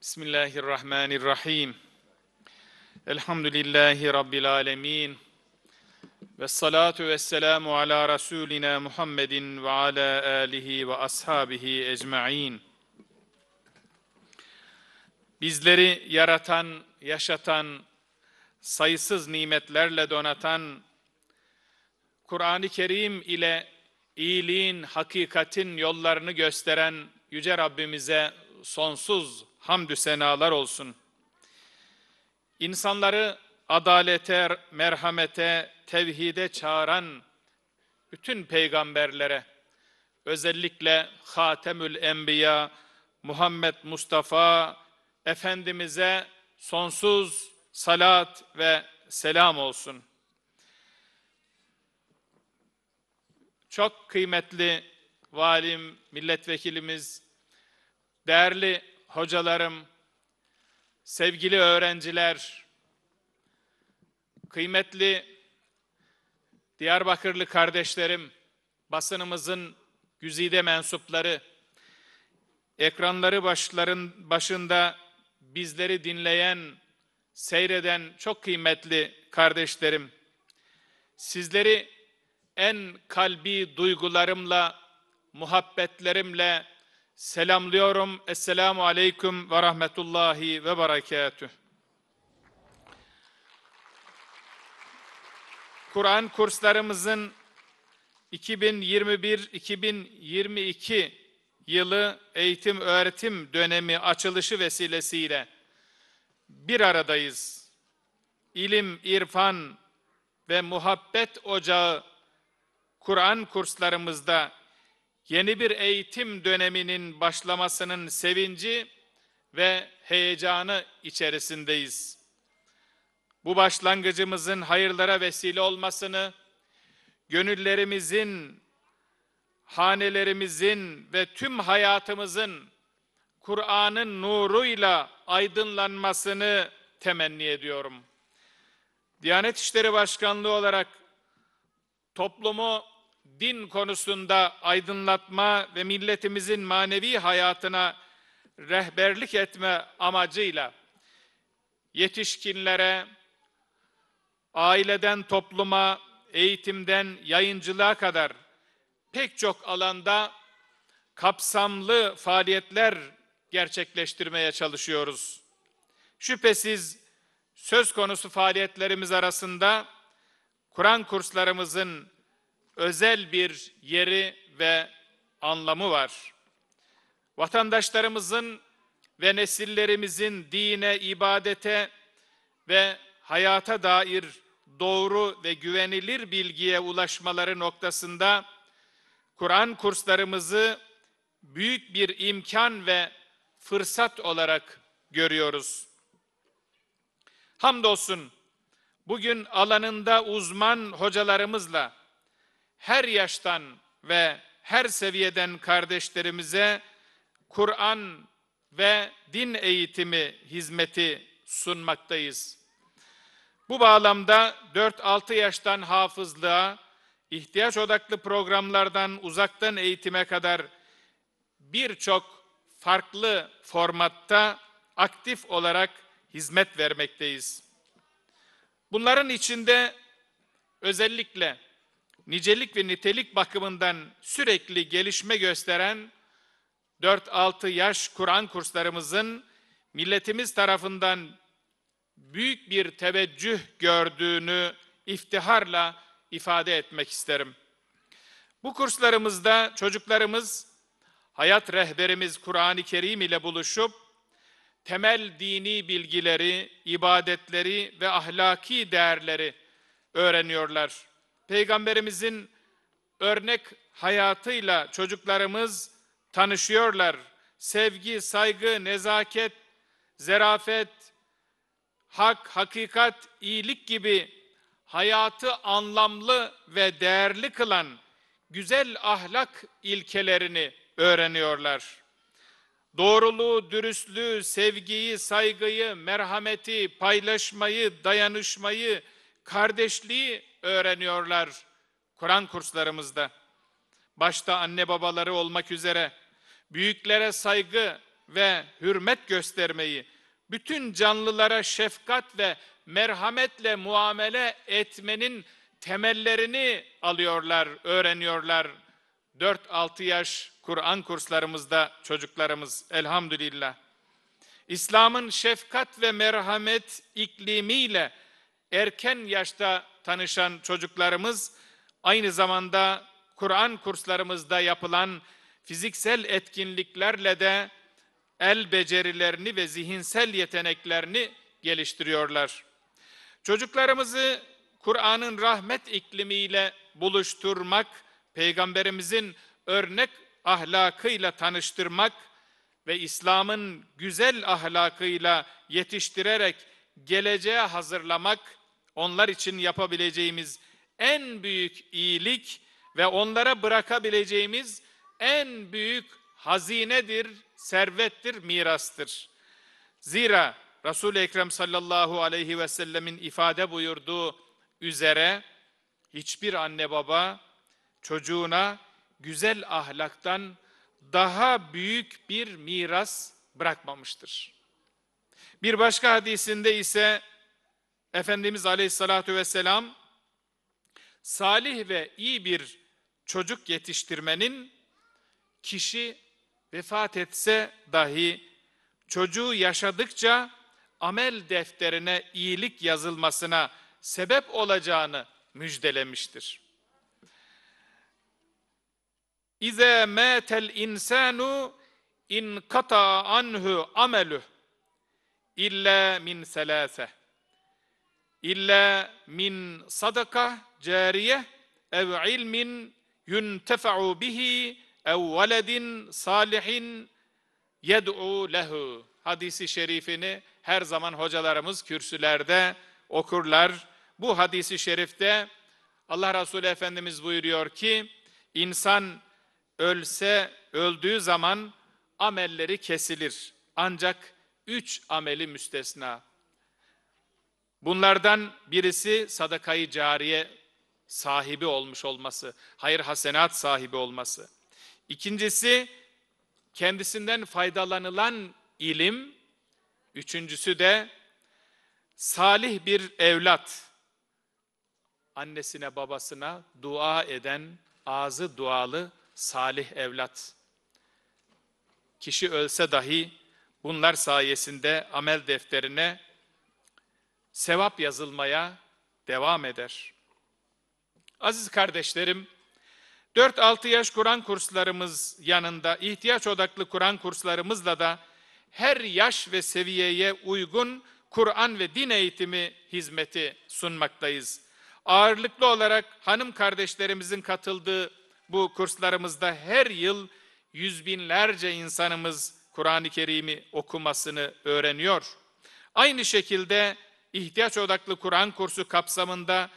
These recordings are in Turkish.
Bismillahirrahmanirrahim. Elhamdülillahi Rabbil alemin. Ve salatu ve selamu ala Resulina Muhammedin ve ala alihi ve ashabihi ecma'in. Bizleri yaratan, yaşatan, sayısız nimetlerle donatan, Kur'an-ı Kerim ile iyiliğin, hakikatin yollarını gösteren Yüce Rabbimize sonsuz hamdü senalar olsun. İnsanları adalete, merhamete, tevhide çağıran bütün peygamberlere, özellikle Hatemül Enbiya, Muhammed Mustafa Efendimiz'e sonsuz salat ve selam olsun. Çok kıymetli valim, milletvekilimiz, değerli hocalarım, sevgili öğrenciler, kıymetli Diyarbakırlı kardeşlerim, basınımızın güzide mensupları, ekranları başların başında bizleri dinleyen, seyreden çok kıymetli kardeşlerim, sizleri en kalbi duygularımla, muhabbetlerimle selamlıyorum. Esselamu Aleyküm ve Rahmetullahi ve Berekatüh. Kur'an kurslarımızın 2021-2022 yılı eğitim öğretim dönemi açılışı vesilesiyle bir aradayız. İlim, irfan ve muhabbet ocağı Kur'an kurslarımızda yeni bir eğitim döneminin başlamasının sevinci ve heyecanı içerisindeyiz. Bu başlangıcımızın hayırlara vesile olmasını, gönüllerimizin, hanelerimizin ve tüm hayatımızın Kur'an'ın nuruyla aydınlanmasını temenni ediyorum. Diyanet İşleri Başkanlığı olarak toplumu din konusunda aydınlatma ve milletimizin manevi hayatına rehberlik etme amacıyla yetişkinlere, aileden topluma, eğitimden yayıncılığa kadar pek çok alanda kapsamlı faaliyetler gerçekleştirmeye çalışıyoruz. Şüphesiz söz konusu faaliyetlerimiz arasında Kur'an kurslarımızın özel bir yeri ve anlamı var. Vatandaşlarımızın ve nesillerimizin dine, ibadete ve hayata dair doğru ve güvenilir bilgiye ulaşmaları noktasında Kur'an kurslarımızı büyük bir imkan ve fırsat olarak görüyoruz. Hamdolsun bugün alanında uzman hocalarımızla her yaştan ve her seviyeden kardeşlerimize Kur'an ve din eğitimi hizmeti sunmaktayız. Bu bağlamda 4-6 yaştan hafızlığa, ihtiyaç odaklı programlardan uzaktan eğitime kadar birçok farklı formatta aktif olarak hizmet vermekteyiz. Bunların içinde özellikle nicelik ve nitelik bakımından sürekli gelişme gösteren 4-6 yaş Kur'an kurslarımızın milletimiz tarafından büyük bir teveccüh gördüğünü iftiharla ifade etmek isterim. Bu kurslarımızda çocuklarımız hayat rehberimiz Kur'an-ı Kerim ile buluşup temel dini bilgileri, ibadetleri ve ahlaki değerleri öğreniyorlar peygamberimizin örnek hayatıyla çocuklarımız tanışıyorlar. Sevgi, saygı, nezaket, zerafet, hak, hakikat, iyilik gibi hayatı anlamlı ve değerli kılan güzel ahlak ilkelerini öğreniyorlar. Doğruluğu, dürüstlüğü, sevgiyi, saygıyı, merhameti, paylaşmayı, dayanışmayı, kardeşliği öğreniyorlar Kur'an kurslarımızda. Başta anne babaları olmak üzere büyüklere saygı ve hürmet göstermeyi, bütün canlılara şefkat ve merhametle muamele etmenin temellerini alıyorlar, öğreniyorlar. 4-6 yaş Kur'an kurslarımızda çocuklarımız elhamdülillah. İslam'ın şefkat ve merhamet iklimiyle erken yaşta tanışan çocuklarımız aynı zamanda Kur'an kurslarımızda yapılan fiziksel etkinliklerle de el becerilerini ve zihinsel yeteneklerini geliştiriyorlar. Çocuklarımızı Kur'an'ın rahmet iklimiyle buluşturmak, peygamberimizin örnek ahlakıyla tanıştırmak ve İslam'ın güzel ahlakıyla yetiştirerek geleceğe hazırlamak onlar için yapabileceğimiz en büyük iyilik ve onlara bırakabileceğimiz en büyük hazinedir, servettir, mirastır. Zira Resul-i Ekrem sallallahu aleyhi ve sellemin ifade buyurduğu üzere hiçbir anne baba çocuğuna güzel ahlaktan daha büyük bir miras bırakmamıştır. Bir başka hadisinde ise Efendimiz Aleyhisselatü Vesselam salih ve iyi bir çocuk yetiştirmenin kişi vefat etse dahi çocuğu yaşadıkça amel defterine iyilik yazılmasına sebep olacağını müjdelemiştir. İze metel insanu in kata anhu ameluh illa min selase illa min sadaka cariye ev ilmin yuntefa'u bihi ev veledin salihin yed'u lehu. Hadisi şerifini her zaman hocalarımız kürsülerde okurlar. Bu hadisi şerifte Allah Resulü Efendimiz buyuruyor ki insan ölse öldüğü zaman amelleri kesilir. Ancak üç ameli müstesna. Bunlardan birisi sadakayı cariye sahibi olmuş olması, hayır hasenat sahibi olması. İkincisi kendisinden faydalanılan ilim. Üçüncüsü de salih bir evlat. Annesine babasına dua eden, ağzı dualı salih evlat. Kişi ölse dahi bunlar sayesinde amel defterine sevap yazılmaya devam eder. Aziz kardeşlerim, 4-6 yaş Kur'an kurslarımız yanında ihtiyaç odaklı Kur'an kurslarımızla da her yaş ve seviyeye uygun Kur'an ve din eğitimi hizmeti sunmaktayız. Ağırlıklı olarak hanım kardeşlerimizin katıldığı bu kurslarımızda her yıl yüz binlerce insanımız Kur'an-ı Kerim'i okumasını öğreniyor. Aynı şekilde ihtiyaç odaklı Kur'an kursu kapsamında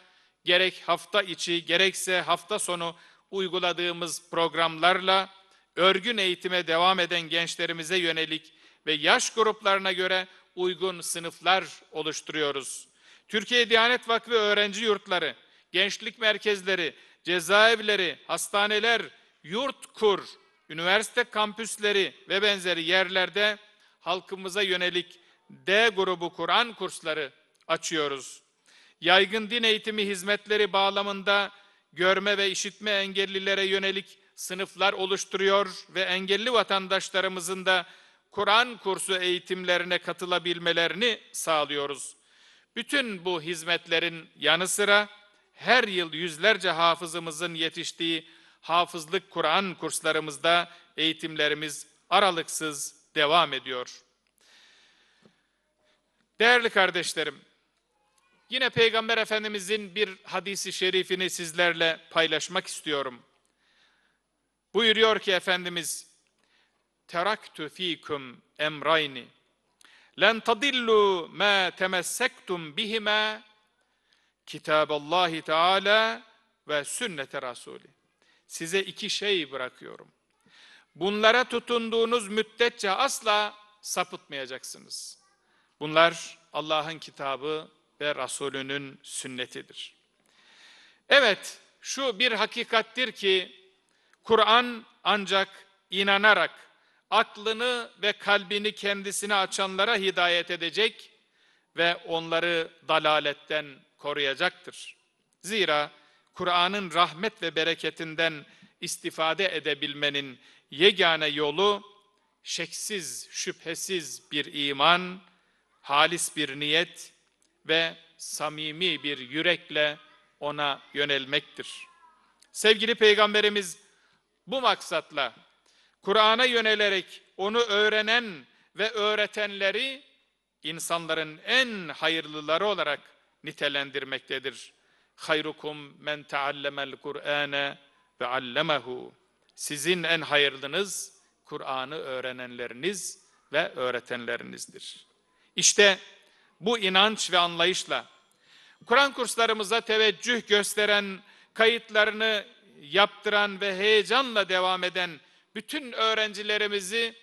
gerek hafta içi gerekse hafta sonu uyguladığımız programlarla örgün eğitime devam eden gençlerimize yönelik ve yaş gruplarına göre uygun sınıflar oluşturuyoruz. Türkiye Diyanet Vakfı öğrenci yurtları, gençlik merkezleri, cezaevleri, hastaneler, yurt kur, üniversite kampüsleri ve benzeri yerlerde halkımıza yönelik D grubu Kur'an kursları açıyoruz. Yaygın din eğitimi hizmetleri bağlamında görme ve işitme engellilere yönelik sınıflar oluşturuyor ve engelli vatandaşlarımızın da Kur'an kursu eğitimlerine katılabilmelerini sağlıyoruz. Bütün bu hizmetlerin yanı sıra her yıl yüzlerce hafızımızın yetiştiği hafızlık Kur'an kurslarımızda eğitimlerimiz aralıksız devam ediyor. Değerli kardeşlerim, Yine Peygamber Efendimizin bir hadisi şerifini sizlerle paylaşmak istiyorum. Buyuruyor ki Efendimiz, Teraktu fikum emrayni, len tadillu ma temessektum bihime, kitaballahi teala ve sünnete rasuli. Size iki şey bırakıyorum. Bunlara tutunduğunuz müddetçe asla sapıtmayacaksınız. Bunlar Allah'ın kitabı ve Resulünün sünnetidir. Evet, şu bir hakikattir ki Kur'an ancak inanarak aklını ve kalbini kendisine açanlara hidayet edecek ve onları dalaletten koruyacaktır. Zira Kur'an'ın rahmet ve bereketinden istifade edebilmenin yegane yolu şeksiz, şüphesiz bir iman, halis bir niyet ve samimi bir yürekle ona yönelmektir. Sevgili Peygamberimiz bu maksatla Kur'an'a yönelerek onu öğrenen ve öğretenleri insanların en hayırlıları olarak nitelendirmektedir. Hayrukum men taallemel Kur'ane ve allemehu. Sizin en hayırlınız Kur'an'ı öğrenenleriniz ve öğretenlerinizdir. İşte bu inanç ve anlayışla. Kur'an kurslarımıza teveccüh gösteren, kayıtlarını yaptıran ve heyecanla devam eden bütün öğrencilerimizi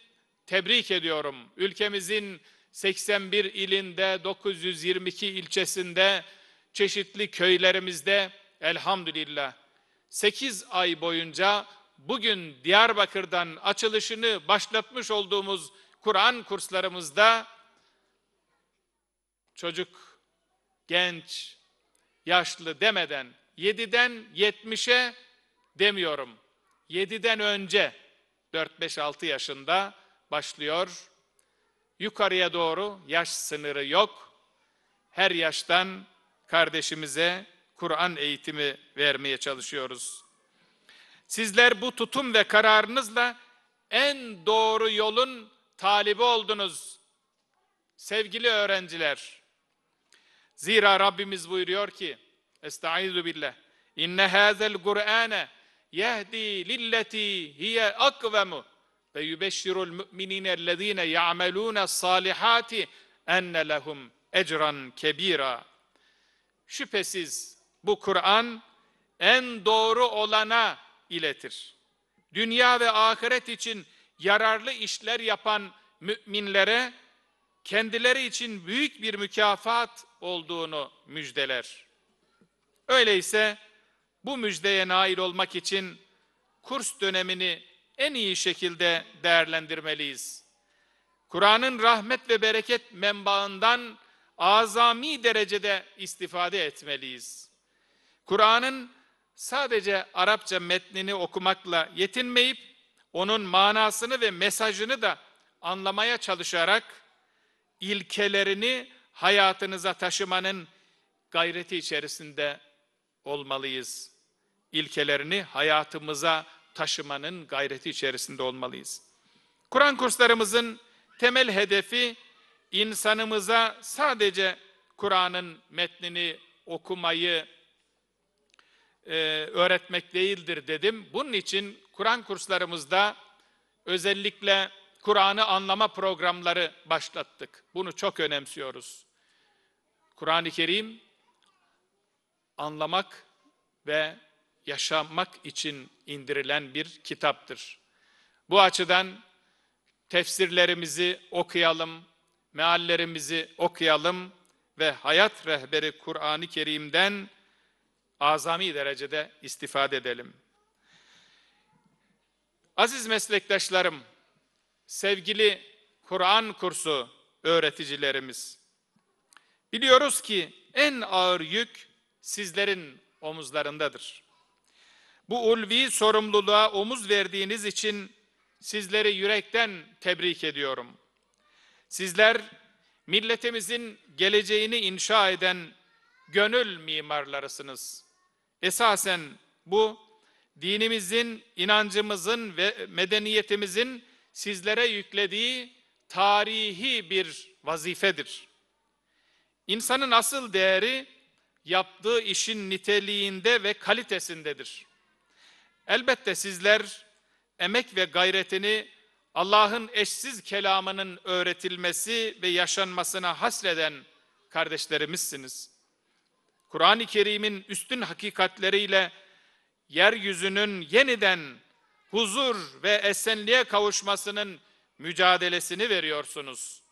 tebrik ediyorum. Ülkemizin 81 ilinde, 922 ilçesinde, çeşitli köylerimizde elhamdülillah 8 ay boyunca bugün Diyarbakır'dan açılışını başlatmış olduğumuz Kur'an kurslarımızda çocuk, genç, yaşlı demeden 7'den 70'e demiyorum. 7'den önce 4-5-6 yaşında başlıyor. Yukarıya doğru yaş sınırı yok. Her yaştan kardeşimize Kur'an eğitimi vermeye çalışıyoruz. Sizler bu tutum ve kararınızla en doğru yolun talibi oldunuz. Sevgili öğrenciler, Zira Rabbimiz buyuruyor ki Estaizu billah İnne hazel Kur'ane yehdi lilleti hiye akvemu ve yübeşşirul müminine ellezine ya'melune salihati enne lehum ecran kebira. Şüphesiz bu Kur'an en doğru olana iletir. Dünya ve ahiret için yararlı işler yapan müminlere kendileri için büyük bir mükafat olduğunu müjdeler. Öyleyse bu müjdeye nail olmak için kurs dönemini en iyi şekilde değerlendirmeliyiz. Kur'an'ın rahmet ve bereket menbaından azami derecede istifade etmeliyiz. Kur'an'ın sadece Arapça metnini okumakla yetinmeyip onun manasını ve mesajını da anlamaya çalışarak ilkelerini hayatınıza taşımanın gayreti içerisinde olmalıyız. İlkelerini hayatımıza taşımanın gayreti içerisinde olmalıyız. Kur'an kurslarımızın temel hedefi insanımıza sadece Kur'an'ın metnini okumayı e, öğretmek değildir dedim. Bunun için Kur'an kurslarımızda özellikle Kur'an'ı anlama programları başlattık. Bunu çok önemsiyoruz. Kur'an-ı Kerim anlamak ve yaşamak için indirilen bir kitaptır. Bu açıdan tefsirlerimizi okuyalım, meallerimizi okuyalım ve hayat rehberi Kur'an-ı Kerim'den azami derecede istifade edelim. Aziz meslektaşlarım, sevgili Kur'an kursu öğreticilerimiz. Biliyoruz ki en ağır yük sizlerin omuzlarındadır. Bu ulvi sorumluluğa omuz verdiğiniz için sizleri yürekten tebrik ediyorum. Sizler milletimizin geleceğini inşa eden gönül mimarlarısınız. Esasen bu dinimizin, inancımızın ve medeniyetimizin sizlere yüklediği tarihi bir vazifedir. İnsanın asıl değeri yaptığı işin niteliğinde ve kalitesindedir. Elbette sizler emek ve gayretini Allah'ın eşsiz kelamının öğretilmesi ve yaşanmasına hasreden kardeşlerimizsiniz. Kur'an-ı Kerim'in üstün hakikatleriyle yeryüzünün yeniden huzur ve esenliğe kavuşmasının mücadelesini veriyorsunuz.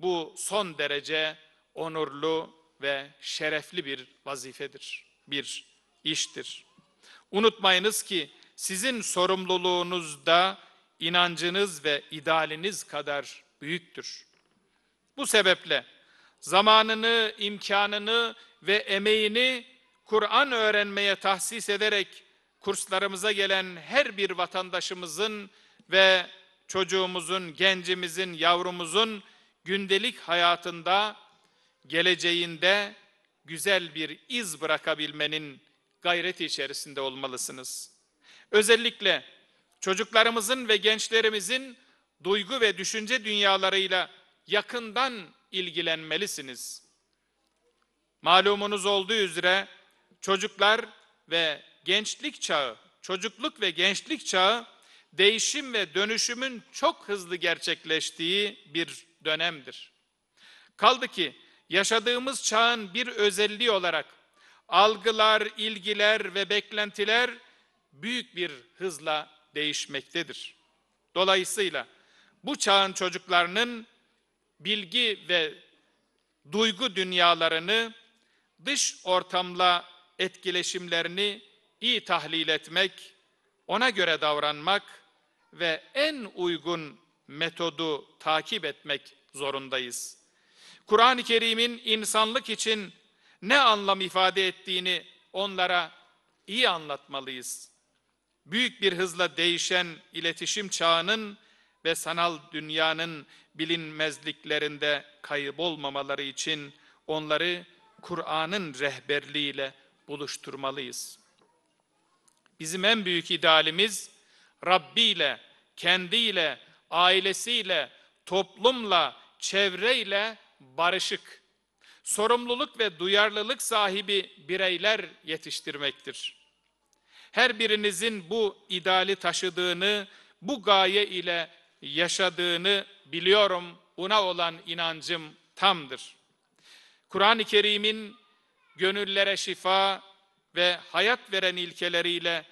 Bu son derece onurlu ve şerefli bir vazifedir, bir iştir. Unutmayınız ki sizin sorumluluğunuz da inancınız ve idealiniz kadar büyüktür. Bu sebeple zamanını, imkanını ve emeğini Kur'an öğrenmeye tahsis ederek kurslarımıza gelen her bir vatandaşımızın ve çocuğumuzun, gencimizin, yavrumuzun gündelik hayatında, geleceğinde güzel bir iz bırakabilmenin gayreti içerisinde olmalısınız. Özellikle çocuklarımızın ve gençlerimizin duygu ve düşünce dünyalarıyla yakından ilgilenmelisiniz. Malumunuz olduğu üzere çocuklar ve gençlik çağı, çocukluk ve gençlik çağı değişim ve dönüşümün çok hızlı gerçekleştiği bir dönemdir. Kaldı ki yaşadığımız çağın bir özelliği olarak algılar, ilgiler ve beklentiler büyük bir hızla değişmektedir. Dolayısıyla bu çağın çocuklarının bilgi ve duygu dünyalarını dış ortamla etkileşimlerini iyi tahlil etmek, ona göre davranmak ve en uygun metodu takip etmek zorundayız. Kur'an-ı Kerim'in insanlık için ne anlam ifade ettiğini onlara iyi anlatmalıyız. Büyük bir hızla değişen iletişim çağının ve sanal dünyanın bilinmezliklerinde kaybolmamaları için onları Kur'an'ın rehberliğiyle buluşturmalıyız. Bizim en büyük idealimiz Rabbi ile, kendiyle, ailesiyle, toplumla, çevreyle barışık, sorumluluk ve duyarlılık sahibi bireyler yetiştirmektir. Her birinizin bu ideali taşıdığını, bu gaye ile yaşadığını biliyorum. Buna olan inancım tamdır. Kur'an-ı Kerim'in gönüllere şifa ve hayat veren ilkeleriyle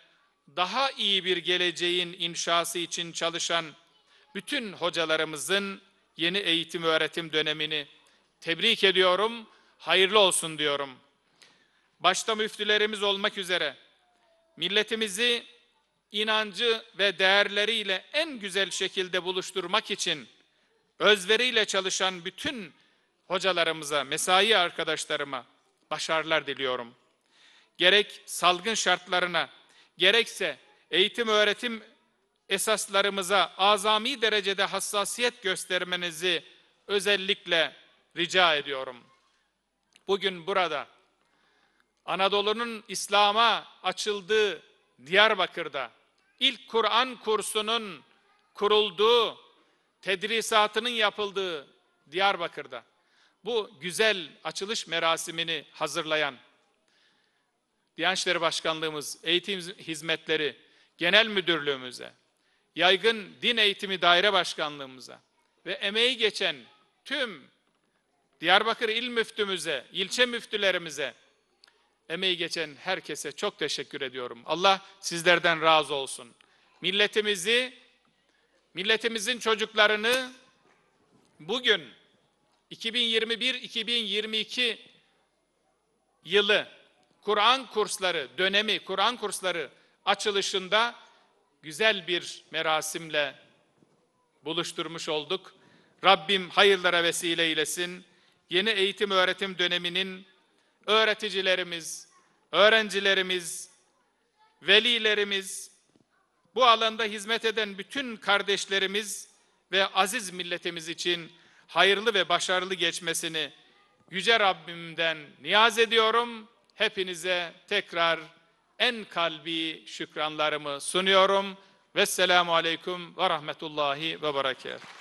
daha iyi bir geleceğin inşası için çalışan bütün hocalarımızın yeni eğitim öğretim dönemini tebrik ediyorum, hayırlı olsun diyorum. Başta müftülerimiz olmak üzere milletimizi inancı ve değerleriyle en güzel şekilde buluşturmak için özveriyle çalışan bütün hocalarımıza, mesai arkadaşlarıma başarılar diliyorum. Gerek salgın şartlarına gerekse eğitim öğretim esaslarımıza azami derecede hassasiyet göstermenizi özellikle rica ediyorum. Bugün burada Anadolu'nun İslam'a açıldığı Diyarbakır'da ilk Kur'an kursunun kurulduğu, tedrisatının yapıldığı Diyarbakır'da bu güzel açılış merasimini hazırlayan Diyanet İşleri Başkanlığımız, Eğitim Hizmetleri Genel Müdürlüğümüze, Yaygın Din Eğitimi Daire Başkanlığımıza ve emeği geçen tüm Diyarbakır İl Müftümüze, ilçe müftülerimize, emeği geçen herkese çok teşekkür ediyorum. Allah sizlerden razı olsun. Milletimizi, milletimizin çocuklarını bugün 2021-2022 yılı Kur'an kursları dönemi, Kur'an kursları açılışında güzel bir merasimle buluşturmuş olduk. Rabbim hayırlara vesile eylesin. Yeni eğitim öğretim döneminin öğreticilerimiz, öğrencilerimiz, velilerimiz, bu alanda hizmet eden bütün kardeşlerimiz ve aziz milletimiz için hayırlı ve başarılı geçmesini yüce Rabbimden niyaz ediyorum hepinize tekrar en kalbi şükranlarımı sunuyorum. Vesselamu Aleyküm ve Rahmetullahi ve Berekatuhu.